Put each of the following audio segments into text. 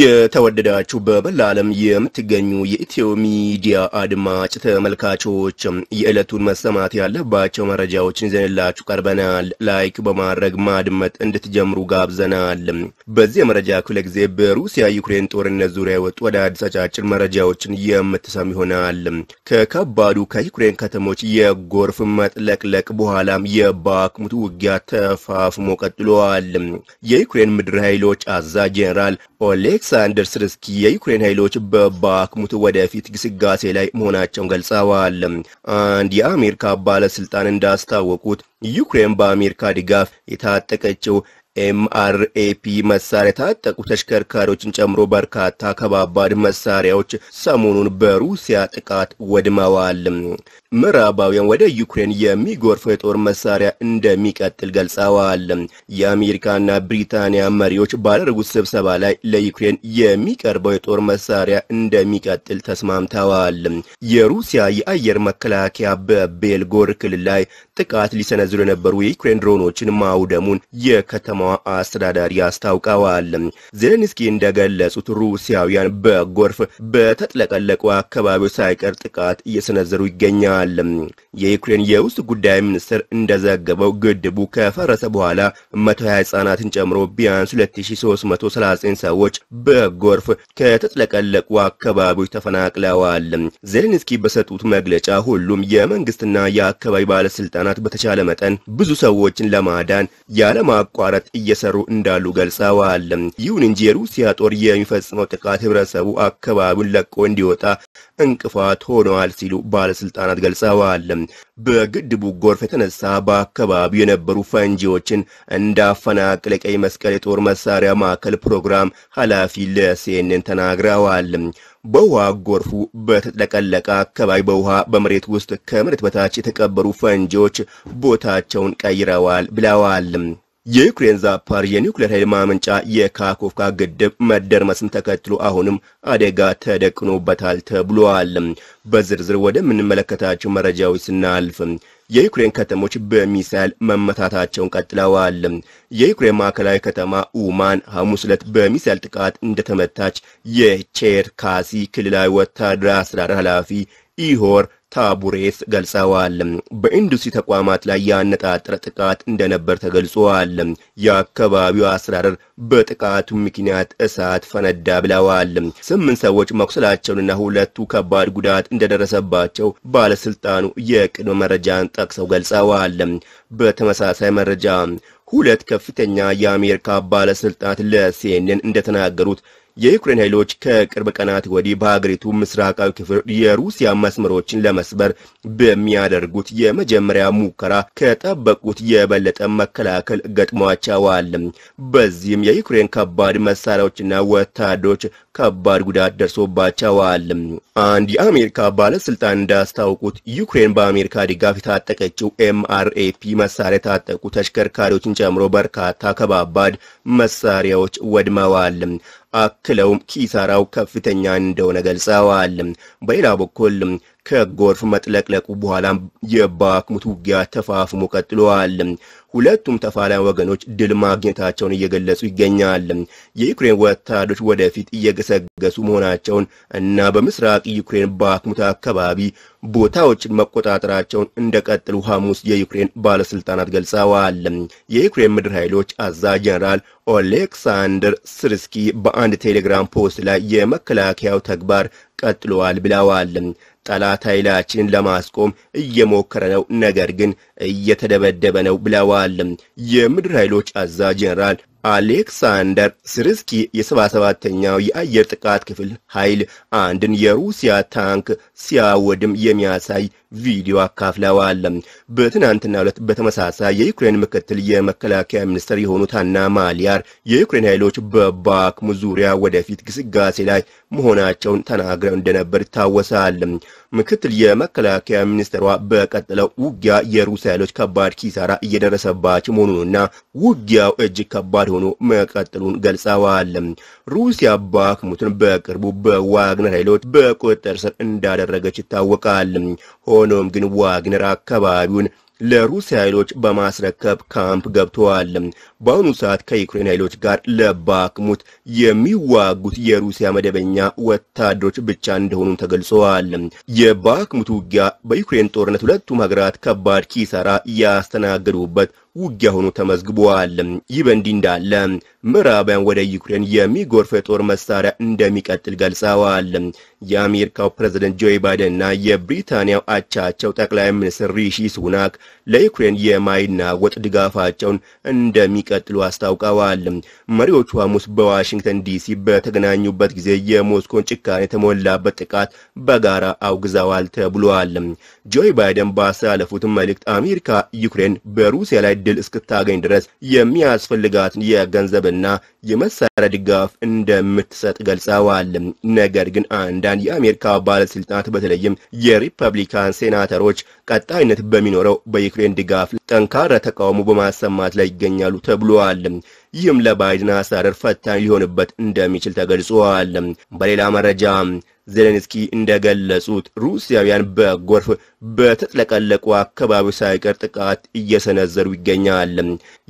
የተወደዳችሁ በመላ ዓለም የምትገኙ የኢትዮ ሚዲያ አድማጭ ተመልካቾች የዕለቱን መሰማት ያለባቸው መረጃዎችን ይዘንላችሁ ቀርበናል። ላይክ በማድረግ ማድመጥ እንድትጀምሩ ጋብዘናል። በዚህ የመረጃ ክፍለ ጊዜ በሩሲያ ዩክሬን ጦርነት ዙሪያ የወጡ አዲስ አጫጭር መረጃዎችን የምትሰሙ ይሆናል። ከከባዱ ከዩክሬን ከተሞች የጎርፍ መጥለቅለቅ በኋላም የባክሙቱ ውጊያ ተፋፍሞ ቀጥሏል። የዩክሬን ምድር ኃይሎች አዛዥ ጄኔራል ኦሌክስ ሳንደርስ ርስኪ የዩክሬን ኃይሎች በባክሙት ወደፊት ግስጋሴ ላይ መሆናቸውን ገልጸዋል። አንድ የአሜሪካ ባለስልጣን እንዳስታወቁት ዩክሬን በአሜሪካ ድጋፍ የታጠቀችው ኤምአርኤፒ መሳሪያ የታጠቁ ተሽከርካሪዎችን ጨምሮ በርካታ ከባባድ መሳሪያዎች ሰሞኑን በሩሲያ ጥቃት ወድመዋል። ምዕራባውያን ወደ ዩክሬን የሚጎርፈው የጦር መሳሪያ እንደሚቀጥል ገልጸዋል። የአሜሪካና ብሪታንያ መሪዎች ባደረጉት ስብሰባ ላይ ለዩክሬን የሚቀርበው የጦር መሳሪያ እንደሚቀጥል ተስማምተዋል። የሩሲያ የአየር መከላከያ በቤልጎር ክልል ላይ ጥቃት ሊሰነዝሩ የነበሩ የዩክሬን ድሮኖችን ማውደሙን የከተማ አስተዳዳሪ አስታውቀዋል። ዜሌንስኪ እንደገለጹት ሩሲያውያን በጎርፍ በተጥለቀለቁ አካባቢዎች ሳይቀር ጥቃት እየሰነዘሩ ይገኛል። የዩክሬን የውስጥ ጉዳይ ሚኒስትር እንደዘገበው ግድቡ ከፈረሰ በኋላ 120 ህጻናትን ጨምሮ ቢያንስ 2339 ሰዎች በጎርፍ ከተጥለቀለቁ አካባቢዎች ተፈናቅለዋል። ዜሌንስኪ በሰጡት መግለጫ ሁሉም የመንግስትና የአካባቢ ባለስልጣናት በተቻለ መጠን ብዙ ሰዎችን ለማዳን ያለማቋረጥ እየሰሩ እንዳሉ ገልጸዋል። ይሁን እንጂ የሩሲያ ጦር የሚፈጽመው ጥቃት ህብረተሰቡ አካባቢውን ለቆ እንዲወጣ እንቅፋት ሆነዋል ሲሉ ባለስልጣናት ገልጸዋል። በግድቡ ጎርፍ የተነሳ በአካባቢው የነበሩ ፈንጂዎችን እንዳፈናቅለ ቀይ መስቀል የጦር መሳሪያ ማዕከል ፕሮግራም ኃላፊ ለሲኤንኤን ተናግረዋል። በውሃ ጎርፉ በተጥለቀለቀ አካባቢ በውሃ በመሬት ውስጥ ከመሬት በታች የተቀበሩ ፈንጂዎች ቦታቸውን ቀይረዋል ብለዋል። የዩክሬን ዛፓር የኒውክሌር ኃይል ማመንጫ የካኮፍካ ግድብ መደርመስን ተከትሎ አሁንም አደጋ ተደቅኖበታል ተብሏል። በዝርዝር ወደምንመለከታቸው መረጃዎች ስናልፍ የዩክሬን ከተሞች በሚሳይል መመታታቸውን ቀጥለዋል። የዩክሬን ማዕከላዊ ከተማ ኡማን ሐሙስ ዕለት በሚሳይል ጥቃት እንደተመታች የቼርካሲ ክልላዊ ወታደራዊ አስተዳደር ኃላፊ ኢሆር ታቡሬስ ገልጸዋል። በኢንዱስትሪ ተቋማት ላይ ያነጣጠረ ጥቃት እንደነበር ተገልጿል። የአካባቢው አስተዳደር በጥቃቱ ምክንያት እሳት ፈነዳ ብለዋል። ስምንት ሰዎች መቁሰላቸውንና ሁለቱ ከባድ ጉዳት እንደደረሰባቸው ባለስልጣኑ የቅድመ መረጃን ጠቅሰው ገልጸዋል። በተመሳሳይ መረጃ ሁለት ከፍተኛ የአሜሪካ ባለስልጣናት ለሲኤንኤን እንደተናገሩት የዩክሬን ኃይሎች ከቅርብ ቀናት ወዲህ በሀገሪቱ ምስራቃዊ ክፍል የሩሲያ መስመሮችን ለመስበር በሚያደርጉት የመጀመሪያ ሙከራ ከጠበቁት የበለጠ መከላከል ገጥሟቸዋል። በዚህም የዩክሬን ከባድ መሳሪያዎችና ወታደሮች ከባድ ጉዳት ደርሶባቸዋል። አንድ የአሜሪካ ባለስልጣን እንዳስታውቁት ዩክሬን በአሜሪካ ድጋፍ የታጠቀችው ኤምአርኤፒ መሳሪያ የታጠቁ ተሽከርካሪዎችን ጨምሮ በርካታ ከባባድ መሳሪያዎች ወድመዋል። አክለውም ኪሳራው ከፍተኛ እንደሆነ ገልጸዋል። በሌላ በኩል ከጎርፍ መጥለቅለቁ በኋላ የባክሙት ውጊያ ተፋፍሞ ቀጥሏል። ሁለቱም ተፋላሚ ወገኖች ድል ማግኘታቸውን እየገለጹ ይገኛል። የዩክሬን ወታደሮች ወደፊት እየገሰገሱ መሆናቸውን እና በምስራቅ ዩክሬን ባክሙት አካባቢ ቦታዎችን መቆጣጠራቸውን እንደቀጥሉ ሐሙስ የዩክሬን ባለስልጣናት ገልጸዋል። የዩክሬን ምድር ኃይሎች አዛዥ ጀነራል ኦሌክሳንደር ስርስኪ በአንድ ቴሌግራም ፖስት ላይ የመከላከያው ተግባር ቀጥሏል ብለዋል። ጠላት ኃይላችንን ለማስቆም እየሞከረ ነው፣ ነገር ግን እየተደበደበ ነው ብለዋል። የምድር ኃይሎች አዛዥ ጀነራል አሌክሳንደር ስርስኪ የ 77 የአየር ጥቃት ክፍል ኃይል አንድን የሩሲያ ታንክ ሲያወድም የሚያሳይ ቪዲዮ አካፍለዋል። በትናንትና ዕለት በተመሳሳይ የዩክሬን ምክትል የመከላከያ ሚኒስትር የሆኑት አና ማሊያር የዩክሬን ኃይሎች በባክሙ ዙሪያ ወደፊት ግስጋሴ ላይ መሆናቸውን ተናግረው እንደነበር ይታወሳል። ምክትል የመከላከያ ሚኒስትሯ በቀጠለው ውጊያ የሩሲያ ኃይሎች ከባድ ኪሳራ እየደረሰባቸው መሆኑንና ውጊያው እጅግ ከባድ ከባድ ሆኖ መቀጠሉን ገልጸዋል። ሩሲያ ባክሙትን በቅርቡ በዋግነር ኃይሎች በቁጥጥር ስር እንዳደረገች ይታወቃል። ሆኖም ግን ዋግነር አካባቢውን ለሩሲያ ኃይሎች በማስረከብ ካምፕ ገብተዋል። በአሁኑ ሰዓት ከዩክሬን ኃይሎች ጋር ለባክሙት የሚዋጉት የሩሲያ መደበኛ ወታደሮች ብቻ እንደሆኑ ተገልጸዋል። የባክሙት ውጊያ በዩክሬን ጦርነት ሁለቱም ሀገራት ከባድ ኪሳራ ያስተናገዱበት ውጊያ ሆኖ ተመዝግቧል። ይህ በእንዲህ እንዳለ ምዕራባውያን ወደ ዩክሬን የሚጎርፍ የጦር መሳሪያ እንደሚቀጥል ገልጸዋል። የአሜሪካው ፕሬዝደንት ጆ ባይደን እና የብሪታንያው አቻቸው ጠቅላይ ሚኒስትር ሪሺ ሱናክ ለዩክሬን የማይናወጥ ድጋፋቸውን እንደሚቀጥሉ አስታውቀዋል። መሪዎቹ ሐሙስ በዋሽንግተን ዲሲ በተገናኙበት ጊዜ የሞስኮን ጭካኔ የተሞላበት ጥቃት በጋራ አውግዘዋል ተብሏል። ጆ ባይደን ባስተላለፉት መልእክት አሜሪካ ዩክሬን በሩሲያ ላይ እድል እስክታገኝ ድረስ የሚያስፈልጋትን የገንዘብና የመሳሪያ ድጋፍ እንደምትሰጥ ገልጸዋል። ነገር ግን አንዳንድ የአሜሪካ ባለስልጣናት በተለይም የሪፐብሊካን ሴናተሮች ቀጣይነት በሚኖረው በዩክሬን ድጋፍ ጠንካራ ተቃውሞ በማሰማት ላይ ይገኛሉ ተብሏል። ይህም ለባይደን አስተዳደር ፈታኝ ሊሆንበት እንደሚችል ተገልጿል። በሌላ መረጃ ዜሌንስኪ እንደገለጹት ሩሲያውያን በጎርፍ በተጥለቀለቁ አካባቢ ሳይቀር ጥቃት እየሰነዘሩ ይገኛል።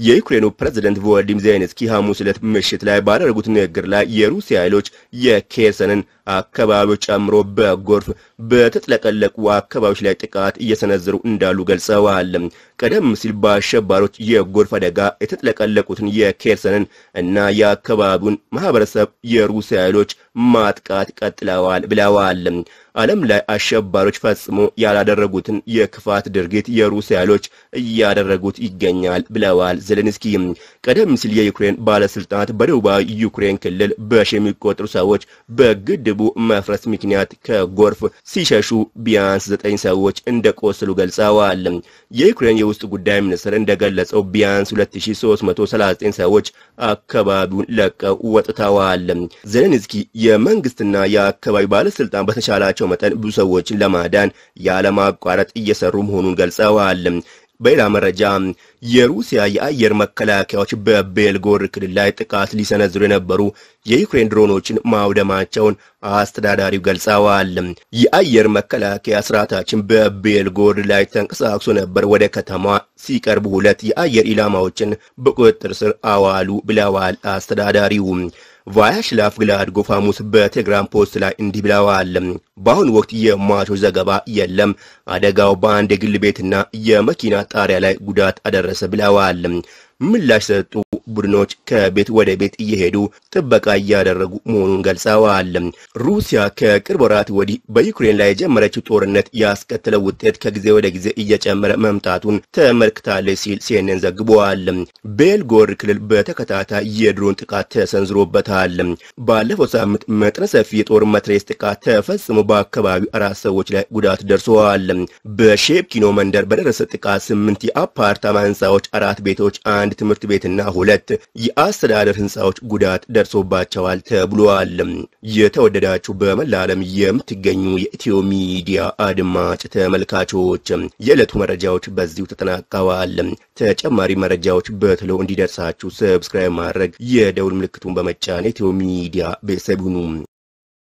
የዩክሬኑ ፕሬዝደንት ቮሎዲሚር ዜሌንስኪ ሐሙስ ዕለት ምሽት ላይ ባደረጉት ንግግር ላይ የሩሲያ ኃይሎች የኬሰንን አካባቢዎች ጨምሮ በጎርፍ በተጥለቀለቁ አካባቢዎች ላይ ጥቃት እየሰነዘሩ እንዳሉ ገልጸዋል። ቀደም ሲል በአሸባሪዎች የጎርፍ አደጋ የተጥለቀለቁትን የኬርሰንን እና የአካባቢውን ማህበረሰብ የሩሲያ ኃይሎች ማጥቃት ቀጥለዋል ብለዋል። ዓለም ላይ አሸባሪዎች ፈጽሞ ያላደረጉትን የክፋት ድርጊት የሩሲያ ኃይሎች እያደረጉት ይገኛል ብለዋል ዘለንስኪ ቀደም ሲል የዩክሬን ባለስልጣናት በደቡባዊ ዩክሬን ክልል በሺ የሚቆጠሩ ሰዎች በግድቡ መፍረስ ምክንያት ከጎርፍ ሲሸሹ ቢያንስ ዘጠኝ ሰዎች እንደቆሰሉ ገልጸዋል። የዩክሬን የውስጥ ጉዳይ ሚኒስትር እንደገለጸው ቢያንስ 2339 ሰዎች አካባቢውን ለቀው ወጥተዋል። ዘለንስኪ የመንግስትና የአካባቢ ባለስልጣን በተሻላቸው መጠን ብዙ ሰዎችን ለማዳን ያለማቋረጥ እየሰሩ መሆኑን ገልጸዋል። በሌላ መረጃ የሩሲያ የአየር መከላከያዎች በቤልጎር ክልል ላይ ጥቃት ሊሰነዝሩ የነበሩ የዩክሬን ድሮኖችን ማውደማቸውን አስተዳዳሪው ገልጸዋል። የአየር መከላከያ ስርዓታችን በቤልጎር ላይ ተንቀሳቅሶ ነበር፣ ወደ ከተማ ሲቀርቡ ሁለት የአየር ኢላማዎችን በቁጥጥር ስር አዋሉ ብለዋል አስተዳዳሪው። ቫያሽ ለአፍግላድ ጎፋሙስ በቴሌግራም ፖስት ላይ እንዲህ ብለዋል። በአሁኑ ወቅት የሟቾች ዘገባ የለም። አደጋው በአንድ የግል ቤትና የመኪና ጣሪያ ላይ ጉዳት አደረሰ ብለዋል። ምላሽ ሰጡ ቡድኖች ከቤት ወደ ቤት እየሄዱ ጥበቃ እያደረጉ መሆኑን ገልጸዋል። ሩሲያ ከቅርብ ወራት ወዲህ በዩክሬን ላይ የጀመረችው ጦርነት ያስከተለው ውጤት ከጊዜ ወደ ጊዜ እየጨመረ መምጣቱን ተመልክታለች ሲል ሲኤንኤን ዘግቧል። ቤልጎር ክልል በተከታታይ የድሮን ጥቃት ተሰንዝሮበታል። ባለፈው ሳምንት መጠነ ሰፊ የጦር መትሬስ ጥቃት ተፈጽሞ በአካባቢው አራት ሰዎች ላይ ጉዳት ደርሰዋል። በሼፕኪኖ መንደር በደረሰ ጥቃት ስምንት የአፓርታማ ህንፃዎች፣ አራት ቤቶች፣ አንድ አንድ ትምህርት ቤትና ሁለት የአስተዳደር ህንፃዎች ጉዳት ደርሶባቸዋል ተብሏል። የተወደዳችሁ በመላ ዓለም የምትገኙ የኢትዮ ሚዲያ አድማጭ ተመልካቾች የዕለቱ መረጃዎች በዚሁ ተጠናቀዋል። ተጨማሪ መረጃዎች በትሎ እንዲደርሳችሁ ሰብስክራይብ ማድረግ የደውል ምልክቱን በመጫን ኢትዮ ሚዲያ ቤተሰብ ሁኑ።